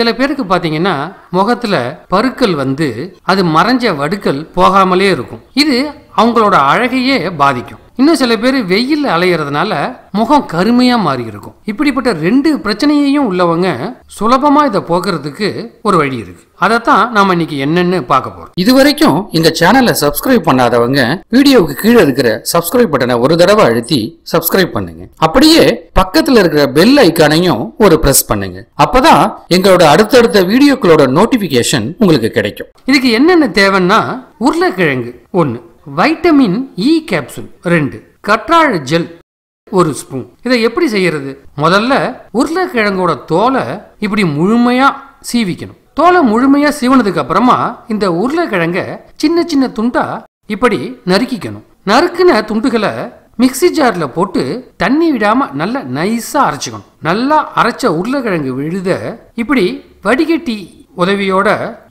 சில பேருக்கு பார்த்தீங்கன்னா முகத்தில் பருக்கள் வந்து அது மறைஞ்ச வடுக்கள் போகாமலே இருக்கும் இது அவங்களோட அழகையே பாதிக்கும் இன்னும் சில பேர் வெயில் அலையிறதுனால முகம் கருமையாக மாறி இருக்கும் இப்படிப்பட்ட ரெண்டு பிரச்சனையையும் உள்ளவங்க சுலபமாக இதை போக்குறதுக்கு ஒரு வழி இருக்கு அதைத்தான் நாம இன்னைக்கு என்னன்னு பார்க்க போறோம் இது வரைக்கும் இந்த சேனலை சப்ஸ்கிரைப் பண்ணாதவங்க வீடியோவுக்கு கீழே இருக்கிற சப்ஸ்கிரைப் பட்டனை ஒரு தடவை அழுத்தி சப்ஸ்கிரைப் பண்ணுங்க அப்படியே பக்கத்துல இருக்கிற பெல் ஐக்கானையும் ஒரு பிரஸ் பண்ணுங்க அப்பதான் எங்களோட அடுத்தடுத்த வீடியோக்களோட நோட்டிபிகேஷன் உங்களுக்கு கிடைக்கும் இதுக்கு என்னென்ன தேவைன்னா உருளைக்கிழங்கு ஒன்று வைட்டமின் இ e கேப்சூல் ரெண்டு கற்றாழை ஜெல் ஒரு ஸ்பூன் இதை எப்படி செய்யறது முதல்ல உருளைக்கிழங்கோட தோலை இப்படி முழுமையா சீவிக்கணும் தோலை முழுமையா சீவனதுக்கு அப்புறமா இந்த உருளைக்கிழங்க சின்ன சின்ன துண்டா இப்படி நறுக்கிக்கணும் நறுக்குன துண்டுகளை மிக்சி ஜார்ல போட்டு தண்ணி விடாம நல்லா நைஸா அரைச்சிக்கணும் நல்லா அரைச்ச உருளைக்கிழங்கு விழுத இப்படி வடிகட்டி உதவியோட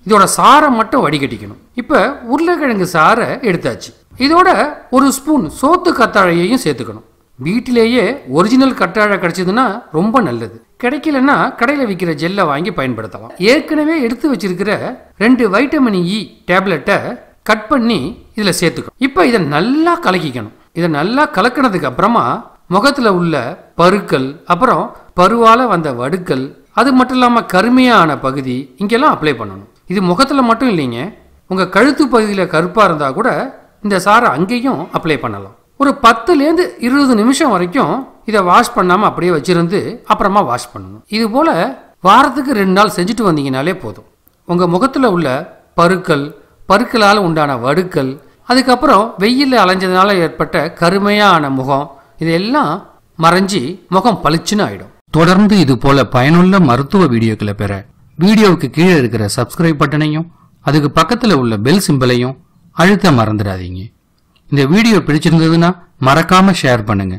இதோட சாரை மட்டும் வடிகட்டிக்கணும் இப்போ உருளைக்கிழங்கு சாரை எடுத்தாச்சு இதோட ஒரு ஸ்பூன் சோத்து கத்தாழையையும் சேர்த்துக்கணும் வீட்டிலேயே ஒரிஜினல் கட்டாழை கிடச்சிதுன்னா ரொம்ப நல்லது கிடைக்கலன்னா கடையில் விற்கிற ஜெல்லை வாங்கி பயன்படுத்தலாம் ஏற்கனவே எடுத்து வச்சிருக்கிற ரெண்டு வைட்டமின் இ டேப்லெட்டை கட் பண்ணி இதில் சேர்த்துக்கணும் இப்போ இதை நல்லா கலக்கிக்கணும் இதை நல்லா கலக்கினதுக்கு அப்புறமா முகத்தில் உள்ள பருக்கள் அப்புறம் பருவால் வந்த வடுக்கல் அது மட்டும் இல்லாமல் கருமையான பகுதி இங்கெல்லாம் அப்ளை பண்ணணும் இது முகத்தில் மட்டும் இல்லைங்க உங்கள் கழுத்து பகுதியில் கருப்பாக இருந்தால் கூட இந்த சாரை அங்கேயும் அப்ளை பண்ணலாம் ஒரு பத்துலேருந்து இருபது நிமிஷம் வரைக்கும் இதை வாஷ் பண்ணாமல் அப்படியே வச்சுருந்து அப்புறமா வாஷ் பண்ணணும் இது போல் வாரத்துக்கு ரெண்டு நாள் செஞ்சுட்டு வந்தீங்கனாலே போதும் உங்கள் முகத்தில் உள்ள பருக்கள் பருக்களால் உண்டான வடுக்கள் அதுக்கப்புறம் வெயிலில் அலைஞ்சதுனால ஏற்பட்ட கருமையான முகம் இதெல்லாம் மறைஞ்சி முகம் பளிச்சுன்னு ஆகிடும் தொடர்ந்து இது போல பயனுள்ள மருத்துவ வீடியோக்களை பெற வீடியோவுக்கு கீழே இருக்கிற சப்ஸ்கிரைப் பட்டனையும் அதுக்கு பக்கத்தில் உள்ள பெல் சிம்பிளையும் அழுத்த மறந்துடாதீங்க இந்த வீடியோ பிடிச்சிருந்ததுன்னா மறக்காம ஷேர் பண்ணுங்க